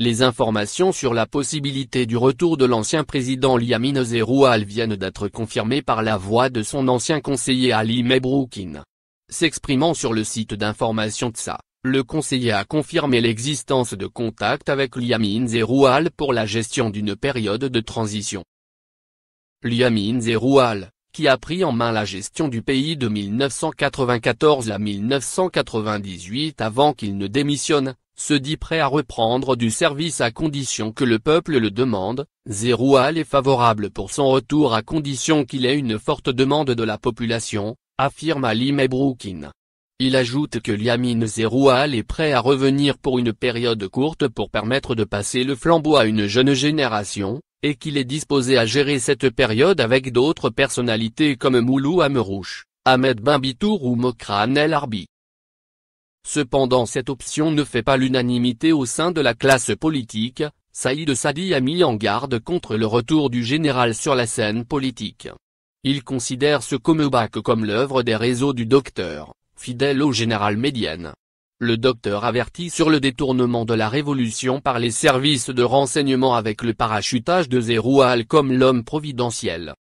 Les informations sur la possibilité du retour de l'ancien président Liamine Zeroual viennent d'être confirmées par la voix de son ancien conseiller Ali Mebroukine. S'exprimant sur le site d'information TSA, le conseiller a confirmé l'existence de contacts avec Liamine Zeroual pour la gestion d'une période de transition. Liamine Zeroual, qui a pris en main la gestion du pays de 1994 à 1998 avant qu'il ne démissionne, se dit prêt à reprendre du service à condition que le peuple le demande, Zeroual est favorable pour son retour à condition qu'il ait une forte demande de la population, affirme Ali Mebroukine. Il ajoute que Liamine Zeroual est prêt à revenir pour une période courte pour permettre de passer le flambeau à une jeune génération, et qu'il est disposé à gérer cette période avec d'autres personnalités comme Moulou Amrouch, Ahmed Bambitour ou Mokran El Arbi. Cependant cette option ne fait pas l'unanimité au sein de la classe politique, Saïd Sadi a mis en garde contre le retour du général sur la scène politique. Il considère ce comeback comme l'œuvre des réseaux du docteur, fidèle au général Médienne, le docteur avertit sur le détournement de la révolution par les services de renseignement avec le parachutage de Zeroual comme l'homme providentiel.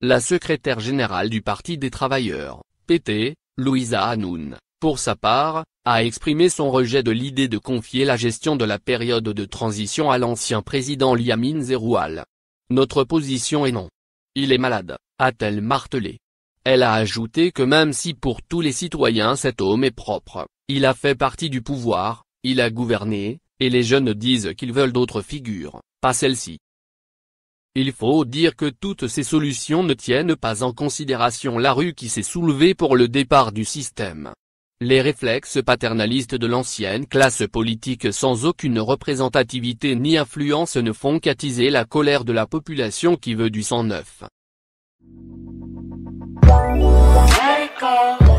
La secrétaire générale du Parti des travailleurs, PT, Louisa Hanoun, pour sa part, a exprimé son rejet de l'idée de confier la gestion de la période de transition à l'ancien président Liamine Zeroual. Notre position est non. Il est malade, a-t-elle martelé. Elle a ajouté que même si pour tous les citoyens cet homme est propre, il a fait partie du pouvoir, il a gouverné, et les jeunes disent qu'ils veulent d'autres figures, pas celle-ci. Il faut dire que toutes ces solutions ne tiennent pas en considération la rue qui s'est soulevée pour le départ du système. Les réflexes paternalistes de l'ancienne classe politique sans aucune représentativité ni influence ne font qu'attiser la colère de la population qui veut du sang neuf. call.